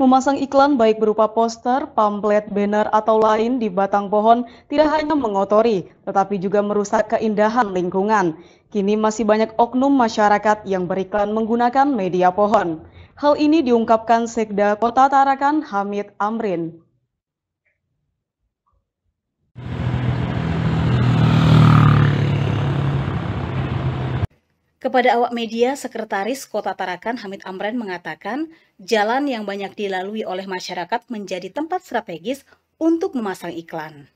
Memasang iklan baik berupa poster, pamflet, banner, atau lain di batang pohon tidak hanya mengotori, tetapi juga merusak keindahan lingkungan. Kini masih banyak oknum masyarakat yang beriklan menggunakan media pohon. Hal ini diungkapkan Sekda Kota Tarakan Hamid Amrin. Kepada awak media, Sekretaris Kota Tarakan Hamid Amran mengatakan, jalan yang banyak dilalui oleh masyarakat menjadi tempat strategis untuk memasang iklan.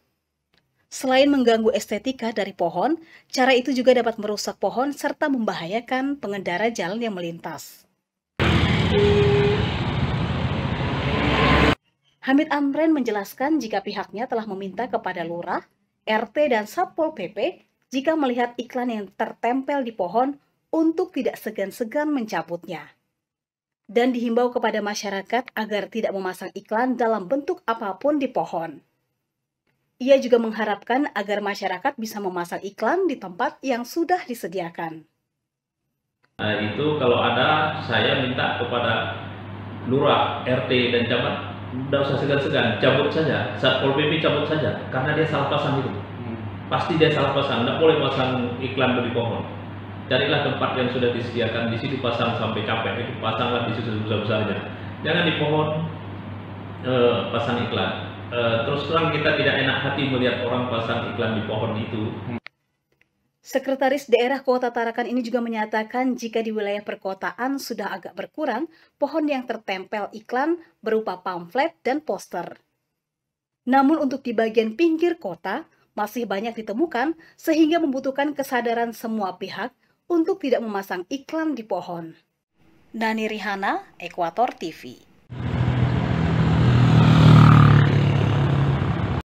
Selain mengganggu estetika dari pohon, cara itu juga dapat merusak pohon serta membahayakan pengendara jalan yang melintas. Hamid Amren menjelaskan jika pihaknya telah meminta kepada lurah, RT, dan Satpol PP jika melihat iklan yang tertempel di pohon untuk tidak segan-segan mencabutnya. Dan dihimbau kepada masyarakat agar tidak memasang iklan dalam bentuk apapun di pohon. Ia juga mengharapkan agar masyarakat bisa memasang iklan di tempat yang sudah disediakan. Nah, itu kalau ada saya minta kepada lurah, RT dan camat tidak usah segan-segan, cabut saja. Satpol PP cabut saja karena dia salah pasang itu. Hmm. Pasti dia salah pasang, tidak boleh pasang iklan di pohon carilah tempat yang sudah disediakan di situ pasang sampai capek itu pasanglah di situ sebesar-besarnya jangan di pohon e, pasang iklan e, terus terang kita tidak enak hati melihat orang pasang iklan di pohon itu Sekretaris Daerah Kota Tarakan ini juga menyatakan jika di wilayah perkotaan sudah agak berkurang pohon yang tertempel iklan berupa pamflet dan poster. Namun untuk di bagian pinggir kota masih banyak ditemukan sehingga membutuhkan kesadaran semua pihak untuk tidak memasang iklan di pohon. Nani Rihana, Ekuator TV